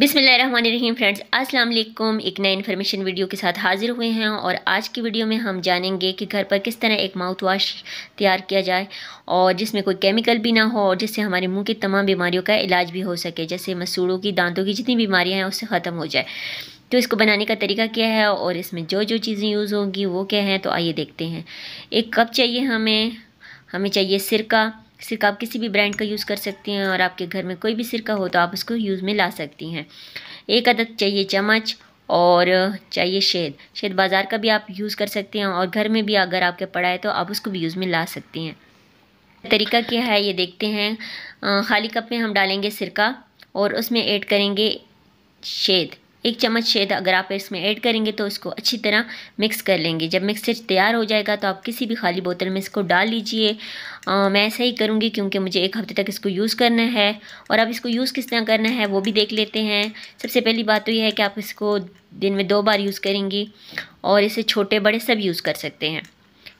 बिसमीम फ्रेंड्स अस्सलाम वालेकुम एक नए इन्फॉर्मेशन वीडियो के साथ हाज़िर हुए हैं और आज की वीडियो में हम जानेंगे कि घर पर किस तरह एक माउथ वाश तैयार किया जाए और जिसमें कोई केमिकल भी ना हो और जिससे हमारे मुंह की तमाम बीमारियों का इलाज भी हो सके जैसे मसूड़ों की दांतों की जितनी बीमारियाँ हैं उससे ख़त्म हो जाए तो इसको बनाने का तरीका क्या है और इसमें जो जो चीज़ें यूज़ होंगी वो क्या हैं तो आइए देखते हैं एक कप चाहिए हमें हमें चाहिए सिरका सिरका आप किसी भी ब्रांड का यूज़ कर सकती हैं और आपके घर में कोई भी सिरका हो तो आप उसको यूज़ में ला सकती हैं एक अदद चाहिए चम्मच और चाहिए शेद शेद बाज़ार का भी आप यूज़ कर सकते हैं और घर में भी अगर आपके पड़ा है तो आप उसको भी यूज़ में ला सकती हैं तरीका क्या है ये देखते हैं खाली कप में हम डालेंगे सिरका और उसमें ऐड करेंगे शेद एक चम्मच शहद अगर आप इसमें ऐड करेंगे तो इसको अच्छी तरह मिक्स कर लेंगे जब मिक्सचर तैयार हो जाएगा तो आप किसी भी खाली बोतल में इसको डाल लीजिए मैं ऐसा ही करूँगी क्योंकि मुझे एक हफ्ते तक इसको यूज़ करना है और अब इसको यूज़ किस तरह करना है वो भी देख लेते हैं सबसे पहली बात तो यह है कि आप इसको दिन में दो बार यूज़ करेंगी और इसे छोटे बड़े सब यूज़ कर सकते हैं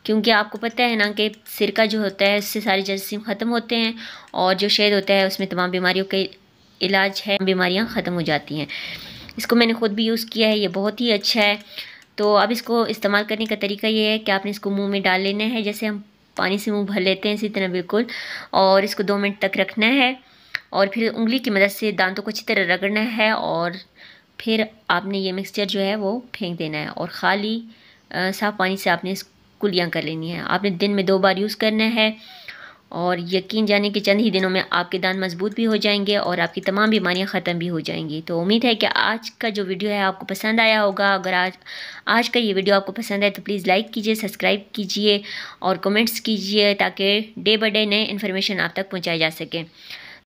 क्योंकि आपको पता है ना कि सिरका जो होता है उससे सारी जरासीम ख़त्म होते हैं और जो शहद होता है उसमें तमाम बीमारियों के इलाज है बीमारियाँ ख़त्म हो जाती हैं इसको मैंने ख़ुद भी यूज़ किया है ये बहुत ही अच्छा है तो अब इसको इस्तेमाल करने का तरीका ये है कि आपने इसको मुंह में डाल लेना है जैसे हम पानी से मुंह भर लेते हैं इसी तरह बिल्कुल और इसको दो मिनट तक रखना है और फिर उंगली की मदद से दांतों को अच्छी तरह रगड़ना है और फिर आपने ये मिक्सचर जो है वो फेंक देना है और खाली साफ़ पानी से आपने इसको कुलियाँ कर लेनी है आपने दिन में दो बार यूज़ करना है और यकीन जाने कि चंद ही दिनों में आपके दांत मजबूत भी हो जाएंगे और आपकी तमाम बीमारियां ख़त्म भी हो जाएंगी तो उम्मीद है कि आज का जो वीडियो है आपको पसंद आया होगा अगर आज आज का ये वीडियो आपको पसंद आए तो प्लीज़ लाइक कीजिए सब्सक्राइब कीजिए और कमेंट्स कीजिए ताकि डे बाई डे नए इन्फॉर्मेशन आप तक पहुँचाई जा सके